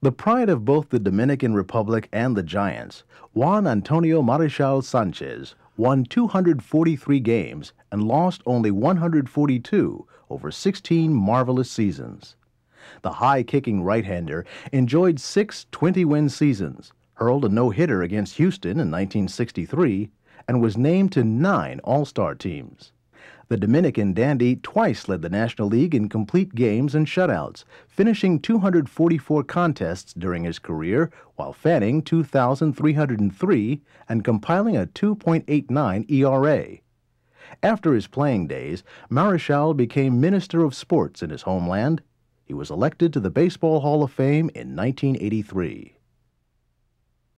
The pride of both the Dominican Republic and the Giants, Juan Antonio Marichal Sanchez won 243 games and lost only 142 over 16 marvelous seasons. The high kicking right hander enjoyed six 20 win seasons, hurled a no hitter against Houston in 1963, and was named to nine All Star teams. The Dominican Dandy twice led the National League in complete games and shutouts, finishing 244 contests during his career while fanning 2,303 and compiling a 2.89 ERA. After his playing days, Marichal became Minister of Sports in his homeland. He was elected to the Baseball Hall of Fame in 1983.